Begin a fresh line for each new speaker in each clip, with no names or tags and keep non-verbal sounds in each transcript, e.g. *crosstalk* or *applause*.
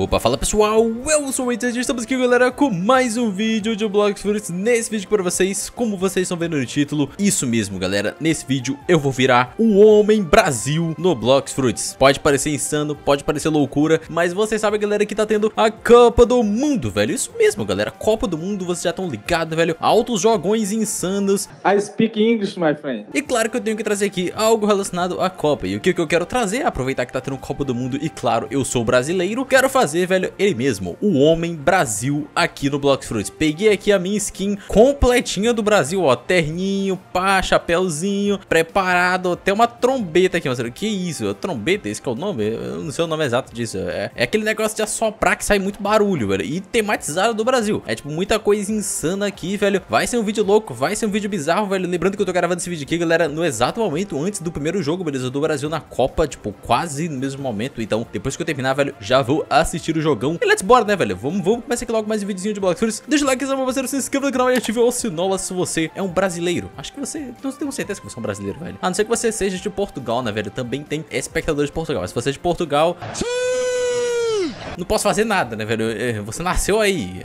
Opa, fala pessoal, eu sou o Entendi, estamos aqui galera com mais um vídeo de Blogs Fruits Nesse vídeo para vocês, como vocês estão vendo no título Isso mesmo galera, nesse vídeo eu vou virar o Homem Brasil no Blogs Fruits Pode parecer insano, pode parecer loucura Mas vocês sabem galera que tá tendo a Copa do Mundo, velho Isso mesmo galera, Copa do Mundo, vocês já estão ligados velho Altos jogões insanos I speak English my friend E claro que eu tenho que trazer aqui algo relacionado à Copa E o que, que eu quero trazer, aproveitar que tá tendo Copa do Mundo E claro, eu sou brasileiro, quero fazer fazer, velho, ele mesmo, o Homem Brasil aqui no Blox Fruits. Peguei aqui a minha skin completinha do Brasil, ó, terninho, pá, chapéuzinho, preparado, até uma trombeta aqui, mano. Que isso? Trombeta, esse que é o nome? Eu não sei o nome exato disso. É, é aquele negócio de assoprar que sai muito barulho, velho, e tematizado do Brasil. É tipo muita coisa insana aqui, velho. Vai ser um vídeo louco, vai ser um vídeo bizarro, velho. Lembrando que eu tô gravando esse vídeo aqui, galera, no exato momento antes do primeiro jogo, beleza, do Brasil na Copa, tipo, quase no mesmo momento. Então, depois que eu terminar, velho, já vou assistir assistir o jogão. E let's bora, né, velho? Vamos, vamos começar aqui logo mais um videozinho de Black Furies. Deixa o like, se é se inscreva no canal e ative o sinola se você é um brasileiro. Acho que você... Não tenho certeza que você é um brasileiro, velho. A não ser que você seja de Portugal, né, velho? Também tem espectadores de Portugal. Mas se você é de Portugal... Sim! não posso fazer nada, né, velho? Você nasceu aí,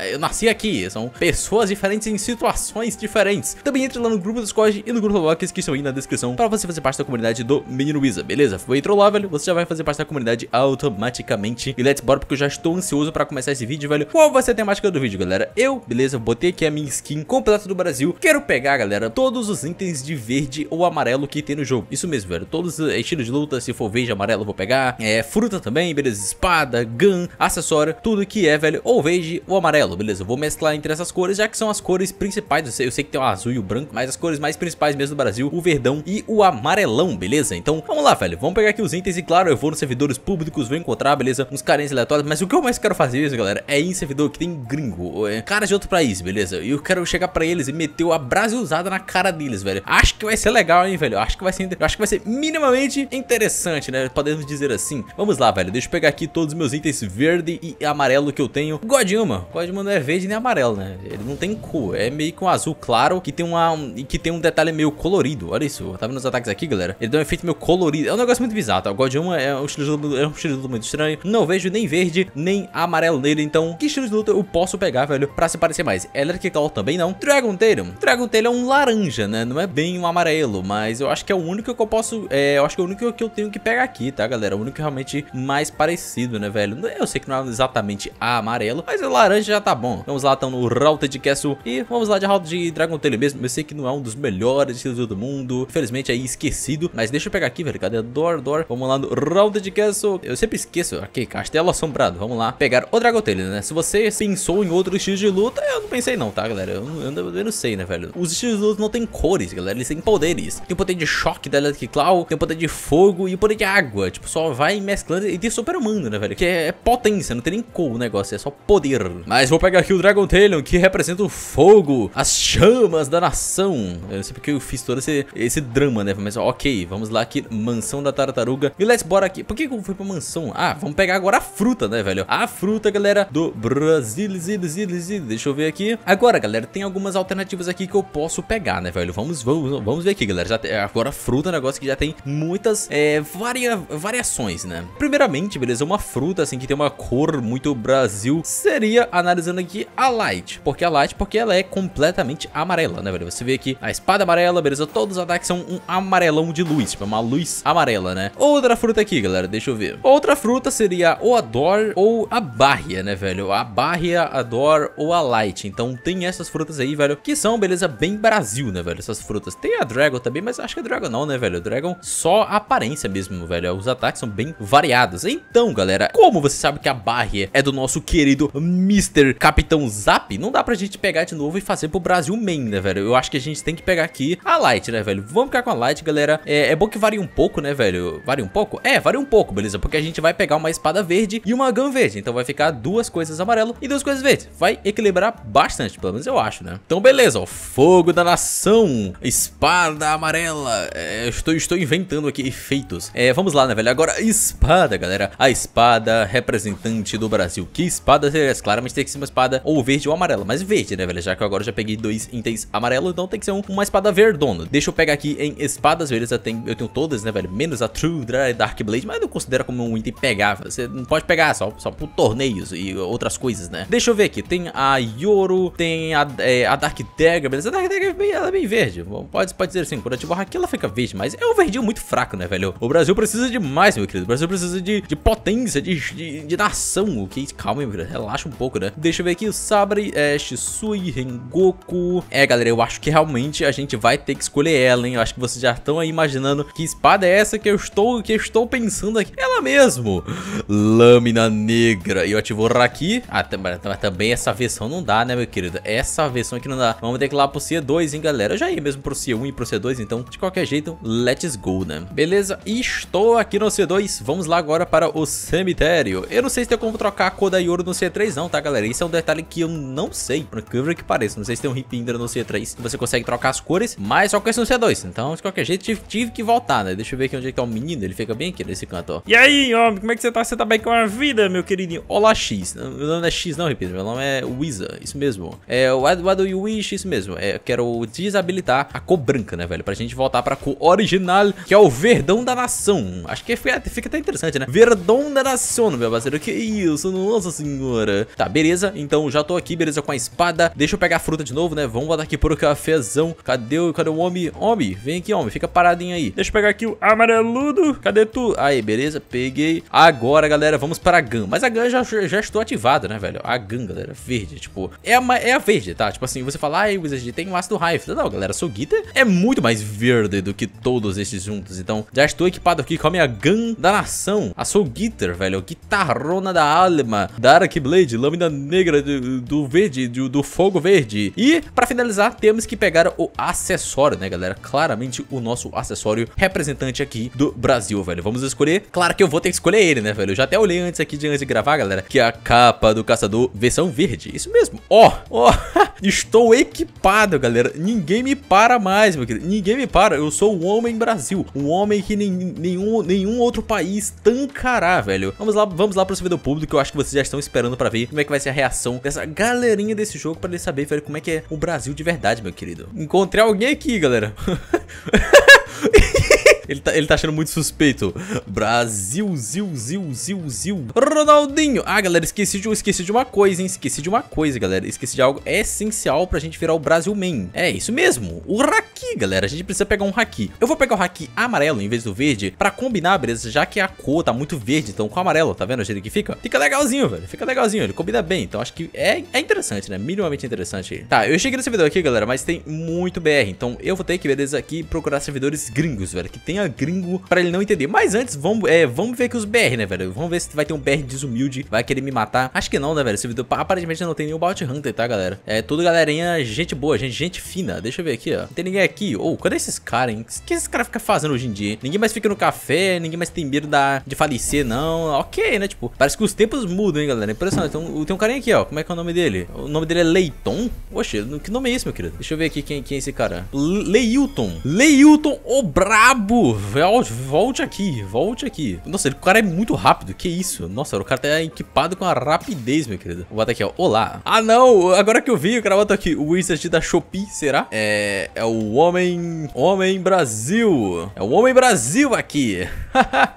é eu nasci aqui. São pessoas diferentes em situações diferentes. Também entre lá no grupo do Discord e no grupo do Vox que estão aí na descrição para você fazer parte da comunidade do Menino Wizard, beleza? Foi entrou lá, velho, você já vai fazer parte da comunidade automaticamente. E let's bora, porque eu já estou ansioso para começar esse vídeo, velho. Qual vai ser a temática do vídeo, galera? Eu, beleza, botei aqui a minha skin completa do Brasil. Quero pegar, galera, todos os itens de verde ou amarelo que tem no jogo. Isso mesmo, velho. Todos os estilos de luta, se for verde, amarelo, vou pegar. É, fruta também, beleza, espada, Gun, acessório, tudo que é, velho, ou verde ou amarelo, beleza? Eu vou mesclar entre essas cores, já que são as cores principais, eu sei, eu sei que tem o azul e o branco, mas as cores mais principais mesmo do Brasil, o verdão e o amarelão, beleza? Então, vamos lá, velho, vamos pegar aqui os itens e claro, eu vou nos servidores públicos, vou encontrar, beleza, uns carinhas aleatórios, mas o que eu mais quero fazer mesmo, galera, é ir em servidor que tem gringo, é, cara de outro país, beleza? E eu quero chegar pra eles e meter a brasilzada na cara deles, velho. Acho que vai ser legal, hein, velho? Acho que vai ser, acho que vai ser minimamente interessante, né? Podemos dizer assim. Vamos lá, velho, deixa eu pegar aqui todos os meus itens itens verde e amarelo que eu tenho. Godilma. Godilma não é verde nem amarelo, né? Ele não tem cor. É meio que um azul claro que tem, uma, um, que tem um detalhe meio colorido. Olha isso. Tá vendo os ataques aqui, galera? Ele dá um efeito meio colorido. É um negócio muito bizarro, tá? Godilma é um estilo de luta, é um estilo de luta muito estranho. Não vejo nem verde, nem amarelo nele. Então, que estilo de luta eu posso pegar, velho, pra se parecer mais? Electric Claw também não. Dragon Tail. Dragon Tail é um laranja, né? Não é bem um amarelo, mas eu acho que é o único que eu posso... É, eu acho que é o único que eu tenho que pegar aqui, tá, galera? O único realmente mais parecido, né, velho? Eu sei que não é exatamente amarelo, mas o laranja já tá bom. Vamos lá, então, no Router de Castle e vamos lá de Router de Dragon Tail mesmo. Eu sei que não é um dos melhores estilos do mundo. Infelizmente, aí é esquecido. Mas deixa eu pegar aqui, velho. Cadê Door, Door? Vamos lá no Router de Castle. Eu sempre esqueço. Aqui, Castelo Assombrado. Vamos lá pegar o Dragon Tail, né? Se você pensou em outro estilo de luta, eu não pensei não, tá, galera? Eu, eu, eu não sei, né, velho? Os estilos de luta não tem cores, galera. Eles têm poderes. Tem o poder de choque da Electric Claw, tem o poder de fogo e o poder de água. Tipo, só vai mesclando. E tem super humano, né, velho? Que é é, potência, não tem nem cor o negócio, é só poder. Mas vou pegar aqui o Dragon Tailion, que representa o fogo, as chamas da nação. Eu não sei porque eu fiz todo esse, esse drama, né? Mas ok, vamos lá aqui, mansão da tartaruga. E let's bora aqui. Por que eu fui pra mansão? Ah, vamos pegar agora a fruta, né, velho? A fruta, galera, do Brasil, deixa eu ver aqui. Agora, galera, tem algumas alternativas aqui que eu posso pegar, né, velho? Vamos, vamos, vamos ver aqui, galera. Já tem, agora a fruta é um negócio que já tem muitas é, varia, variações, né? Primeiramente, beleza, uma fruta assim, que tem uma cor muito Brasil, seria, analisando aqui, a Light. Porque a Light, porque ela é completamente amarela, né, velho? Você vê aqui a espada amarela, beleza? Todos os ataques são um amarelão de luz, tipo, é uma luz amarela, né? Outra fruta aqui, galera, deixa eu ver. Outra fruta seria ou a Dor ou a Barria, né, velho? A Barria, a Dor ou a Light. Então tem essas frutas aí, velho, que são, beleza, bem Brasil, né, velho? Essas frutas. Tem a Dragon também, mas acho que é Dragon não, né, velho? Dragon só aparência mesmo, velho. Os ataques são bem variados. Então, galera, como como você sabe que a barre é do nosso querido Mr. Capitão Zap, não dá pra gente pegar de novo e fazer pro Brasil main, né, velho? Eu acho que a gente tem que pegar aqui a Light, né, velho? Vamos ficar com a Light, galera. É, é bom que varie um pouco, né, velho? Varia um pouco? É, varia um pouco, beleza? Porque a gente vai pegar uma espada verde e uma gun verde. Então vai ficar duas coisas amarelo e duas coisas verdes. Vai equilibrar bastante, pelo menos eu acho, né? Então beleza, ó. Fogo da nação, espada amarela. É, estou, estou inventando aqui efeitos. É, vamos lá, né, velho? Agora, espada, galera. A espada representante do Brasil. Que espada seria essa? Claramente tem que ser uma espada ou verde ou amarela, mas verde, né, velho? Já que eu agora já peguei dois itens amarelos, então tem que ser um, uma espada verdona. Deixa eu pegar aqui em espadas verdes, eu tenho, eu tenho todas, né, velho? Menos a True Dark Blade, mas não considero como um item pegável. Você não pode pegar só, só por torneios e outras coisas, né? Deixa eu ver aqui, tem a Yoro, tem a, é, a Dark Dagger, beleza? A Dark Dagger é bem, ela é bem verde, pode, pode dizer assim, quando eu ativar aqui ela fica verde, mas é um verdinho muito fraco, né, velho? O Brasil precisa de mais, meu querido, o Brasil precisa de, de potência, de, de, de nação, ok? Calma aí, relaxa um pouco, né? Deixa eu ver aqui, o Sabre, é, Shisui, Rengoku. É, galera, eu acho que realmente a gente vai ter que escolher ela, hein? Eu acho que vocês já estão aí imaginando que espada é essa que eu estou, que eu estou pensando aqui. Ela mesmo! Lâmina Negra. E eu ativo o Raki. Ah, mas também essa versão não dá, né, meu querido? Essa versão aqui não dá. Vamos ter que ir lá pro C2, hein, galera? Eu já ia mesmo pro C1 e pro C2, então, de qualquer jeito, let's go, né? Beleza? Estou aqui no C2. Vamos lá agora para o cemitério. Eu não sei se tem como trocar a cor da Yoro no C3 não, tá, galera? Isso é um detalhe que eu não sei, por incrível que pareça. Não sei se tem um Ripindra no C3 que você consegue trocar as cores, mas só conheço no C2. Então, de qualquer jeito, tive, tive, que voltar, né? Deixa eu ver aqui onde é que tá o menino. Ele fica bem aqui nesse canto, ó. E aí, homem, como é que você tá? Você tá bem com a vida, meu queridinho? Olá, X. Meu nome não é X não, Ripindra. Meu nome é Wiza, isso mesmo. É, what, what do you wish? Isso mesmo. É, eu quero desabilitar a cor branca, né, velho? Pra gente voltar pra cor original, que é o verdão da nação. Acho que fica, fica até interessante, né? Verdão da nação sono, meu parceiro. Que isso? Nossa senhora. Tá, beleza. Então já tô aqui, beleza, com a espada. Deixa eu pegar a fruta de novo, né? Vamos dar aqui pro cafezão. Cadê o, cadê o homem? Homem, vem aqui, homem. Fica paradinho aí. Deixa eu pegar aqui o amareludo. Cadê tu? Aí, beleza. Peguei. Agora, galera, vamos para a GAN. Mas a GAN já, já estou ativada, né, velho? A GAN, galera, verde. Tipo, é a, é a verde, tá? Tipo assim, você fala, ai, Wizard, tem o um ácido raiva. Não, galera, sou Guita. É muito mais verde do que todos estes juntos. Então, já estou equipado aqui com a minha GAN da nação. A ah, Soul Gitter, velho. O guitarrona da alma, Dark Blade, lâmina negra do, verde, do, fogo verde. E para finalizar, temos que pegar o acessório, né, galera? Claramente o nosso acessório representante aqui do Brasil, velho. Vamos escolher? Claro que eu vou ter que escolher ele, né, velho? Eu já até olhei antes aqui de antes de gravar, galera, que é a capa do caçador versão verde. Isso mesmo. Ó, oh, ó. Oh. *laughs* Estou equipado, galera. Ninguém me para mais, meu querido. Ninguém me para. Eu sou o homem Brasil. Um homem que nem, nenhum, nenhum outro país tancará, velho. Vamos lá, vamos lá pro seu público. Eu acho que vocês já estão esperando pra ver como é que vai ser a reação dessa galerinha desse jogo pra eles saber, velho, como é que é o Brasil de verdade, meu querido. Encontrei alguém aqui, galera. *laughs* Ele tá, ele tá achando muito suspeito. Brasil, zil, zil, zil, zil. Ronaldinho. Ah, galera, esqueci de, esqueci de uma coisa, hein? Esqueci de uma coisa, galera. Esqueci de algo essencial pra gente virar o Brasil Man. É isso mesmo. O Haki, galera. A gente precisa pegar um Haki. Eu vou pegar o Haki amarelo em vez do verde pra combinar, beleza? Já que a cor tá muito verde, então com amarelo, tá vendo o jeito que fica? Fica legalzinho, velho. Fica legalzinho. Ele combina bem. Então acho que é, é interessante, né? Minimamente interessante. Tá, eu cheguei no servidor aqui, galera, mas tem muito BR. Então eu vou ter que, beleza, aqui procurar servidores gringos, velho, que tem gringo pra ele não entender. Mas antes, vamos, é, vamos ver aqui os BR, né, velho? Vamos ver se vai ter um BR desumilde, vai querer me matar. Acho que não, né, velho? Esse vídeo aparentemente não tem nenhum Bounty Hunter, tá, galera? É tudo galerinha, gente boa, gente, gente fina. Deixa eu ver aqui, ó. Não tem ninguém aqui. Ou, oh, cadê esses caras, hein? O que esses caras ficam fazendo hoje em dia? Ninguém mais fica no café, ninguém mais tem medo da, de falecer, não. Ok, né? Tipo, parece que os tempos mudam, hein, galera? Impressionante. tem um carinha aqui, ó. Como é que é o nome dele? O nome dele é Leiton? Oxe, que nome é esse, meu querido? Deixa eu ver aqui quem, quem é esse cara. Leilton. Leilton, o oh, brabo! volte aqui, volte aqui. Nossa, ele, o cara é muito rápido, que isso? Nossa, o cara tá equipado com a rapidez, meu querido. Vou botar aqui, ó, olá. Ah, não, agora que eu vi, o cara volta aqui, o Wizard da Shopee, será? É, é o Homem, Homem Brasil. É o Homem Brasil aqui.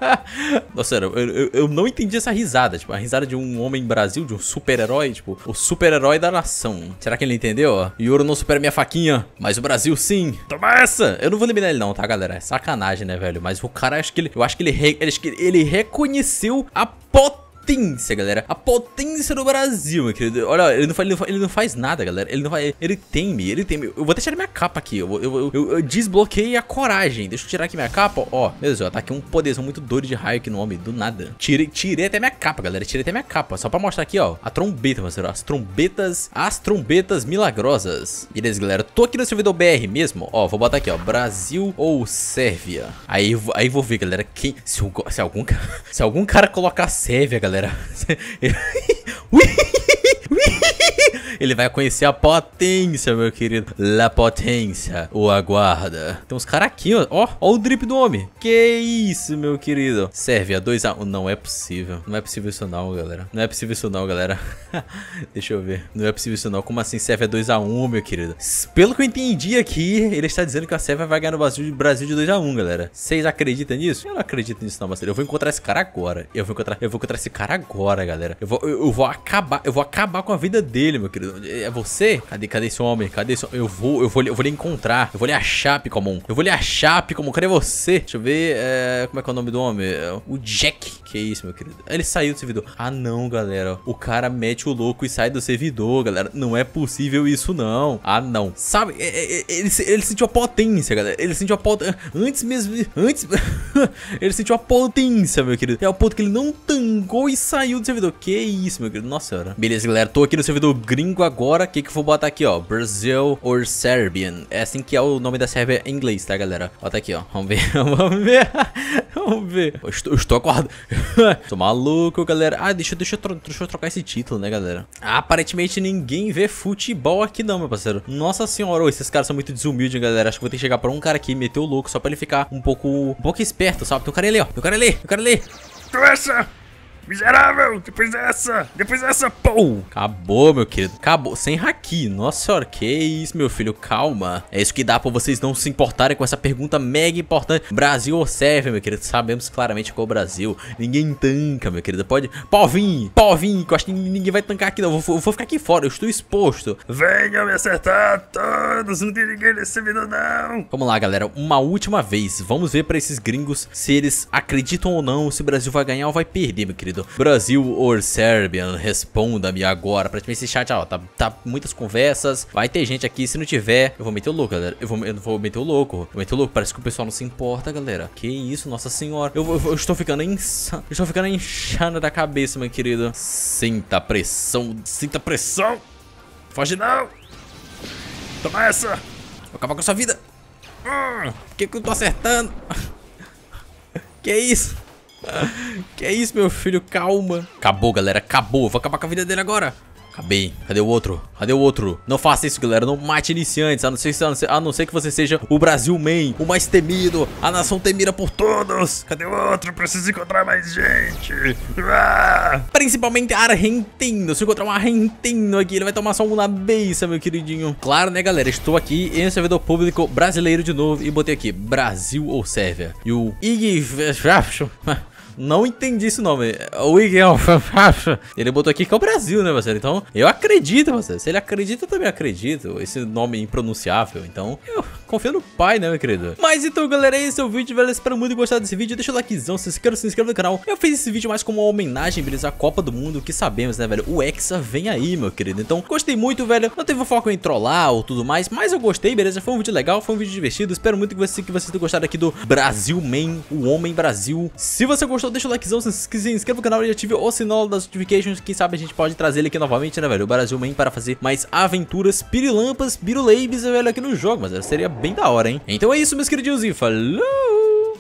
*laughs* Nossa, eu, eu, eu não entendi essa risada, tipo, a risada de um Homem Brasil, de um super-herói, tipo, o super-herói da nação. Será que ele entendeu? Yoro não supera minha faquinha, mas o Brasil sim. Toma essa! Eu não vou eliminar ele não, tá, galera? É sacanagem sacanagem, né, velho? Mas o cara, acho que ele, eu acho que ele, re, que ele reconheceu a potência potência, galera. A potência do Brasil, meu querido. Olha, ele não, faz, ele, não faz, ele não faz nada, galera. Ele não vai ele teme, ele teme. Eu vou deixar minha capa aqui. Eu, eu, eu, eu desbloqueei a coragem. Deixa eu tirar aqui minha capa, ó. Meu Deus, ó, tá aqui um poderzão muito doido de raio aqui no homem, do nada. Tirei, tirei até minha capa, galera. Tirei até minha capa. Só pra mostrar aqui, ó, a trombeta, parceiro. As trombetas, as trombetas milagrosas. Beleza, galera. Tô aqui no servidor BR mesmo. Ó, vou botar aqui, ó. Brasil ou Sérvia. Aí, aí vou ver, galera, quem... Se, se algum, *laughs* se algum cara colocar Sérvia, galera, madera. *laughs* *laughs* ¡Uy! Ele vai conhecer a potência, meu querido. La potência o aguarda. Tem uns caras aqui, ó. ó. Ó o drip do homem. Que isso, meu querido. Serve a 2x1. Não é possível. Não é possível isso não, galera. Não é possível isso não, galera. *laughs* Deixa eu ver. Não é possível isso não. Como assim serve a 2x1, meu querido? Pelo que eu entendi aqui, ele está dizendo que a Sérvia vai ganhar no Brasil de 2x1, galera. Vocês acreditam nisso? Eu não acredito nisso não, Marcelo. Eu vou encontrar esse cara agora. Eu vou encontrar, eu vou encontrar esse cara agora, galera. Eu vou, eu, eu vou acabar, eu vou acabar com com a vida dele, meu querido. É você? Cadê, cadê esse homem? Cadê esse homem? Eu vou, eu vou, eu vou lhe encontrar. Eu vou lhe achar, Picomon. Eu vou lhe achar, Picomon. Cadê você? Deixa eu ver. É... Como é que é o nome do homem? É o Jack. Que é isso, meu querido. Ele saiu do servidor. Ah, não, galera. O cara mete o louco e sai do servidor, galera. Não é possível isso, não. Ah, não. Sabe? É, é, ele, ele sentiu a potência, galera. Ele sentiu a potência. Antes mesmo. Antes. *laughs* ele sentiu a potência, meu querido. É o ponto que ele não tangou e saiu do servidor. Que isso, meu querido. Nossa senhora. Beleza, galera. Tô tô aqui no servidor gringo agora, o que que eu vou botar aqui, ó? Brazil or Serbian. É assim que é o nome da Sérvia em inglês, tá, galera? Bota aqui, ó. Vamos ver, *laughs* vamos ver, *laughs* vamos ver. Eu estou, eu estou acordado. *laughs* tô maluco, galera. Ah, deixa, deixa, deixa eu trocar esse título, né, galera? aparentemente ninguém vê futebol aqui não, meu parceiro. Nossa senhora, esses caras são muito desumildes, galera. Acho que vou ter que chegar pra um cara aqui, meter o louco, só pra ele ficar um pouco, um pouco esperto, sabe? Tem um cara ali, ó. Tem um cara ali, tem um cara ali. Cresce! Miserável! Depois dessa! Depois dessa, pou! Acabou, meu querido. Acabou. Sem haki. Nossa senhora, que isso, meu filho. Calma. É isso que dá pra vocês não se importarem com essa pergunta mega importante. Brasil ou Sérvia, meu querido? Sabemos claramente qual é o Brasil. Ninguém tanca, meu querido. Pode... Povim! Povim! Que eu acho que ninguém vai tancar aqui, não. Eu vou, ficar aqui fora. Eu estou exposto. Venham me acertar todos. Não tem ninguém nesse vídeo, não. Vamos lá, galera. Uma última vez. Vamos ver pra esses gringos se eles acreditam ou não se o Brasil vai ganhar ou vai perder, meu querido. Brasil or Serbian, responda-me agora. Praticamente esse chat, ah, ó, tá, tá muitas conversas. Vai ter gente aqui, se não tiver, eu vou meter o louco, galera. Eu vou, eu vou meter o louco. Eu vou meter o louco, parece que o pessoal não se importa, galera. Que isso, nossa senhora. Eu, eu, eu estou ficando insano. Estou ficando inchana da cabeça, meu querido. Sinta a pressão, sinta a pressão. Foge não. Toma essa. Vou acabar com a sua vida. Hum, por que, que eu tô acertando? *laughs* que isso? *laughs* que é isso, meu filho? Calma. Acabou, galera. Acabou. Vou acabar com a vida dele agora. Acabei. Cadê o outro? Cadê o outro? Não faça isso, galera. Não mate iniciantes. A não ser, a não ser que você seja o Brasil Man, o mais temido, a nação temida por todos. Cadê o outro? Preciso encontrar mais gente. Ah! Principalmente argentino. Se encontrar um argentino aqui, ele vai tomar só um na beça, meu queridinho. Claro, né, galera? Estou aqui em servidor público brasileiro de novo e botei aqui Brasil ou Sérvia. E o Ig... *laughs* Ah, não entendi esse nome. o *laughs* Ele botou aqui que é o Brasil, né, Marcelo? Então, eu acredito, Marcelo. Se ele acredita, eu também acredito. Esse nome impronunciável. Então, eu Confia no pai, né, meu querido? Mas então, galera, esse é o vídeo, velho. espero muito gostar desse vídeo. Deixa o likezão, se inscreva, se inscreva no canal. Eu fiz esse vídeo mais como uma homenagem, beleza? A Copa do Mundo, que sabemos, né, velho? O Hexa vem aí, meu querido. Então, gostei muito, velho. Não teve foco em trollar ou tudo mais, mas eu gostei, beleza? Foi um vídeo legal, foi um vídeo divertido. Espero muito que, vocês, que vocês tenham gostado aqui do Brasil Man, o Homem Brasil. Se você gostou, deixa o likezão, se inscreva no canal e ative o sinal das notifications. Quem sabe a gente pode trazer ele aqui novamente, né, velho? O Brasil Man para fazer mais aventuras, pirilampas, biruleibes, velho, aqui no jogo. Mas velho, seria bem da hora, hein? Então é isso, meus queridinhos, e falou!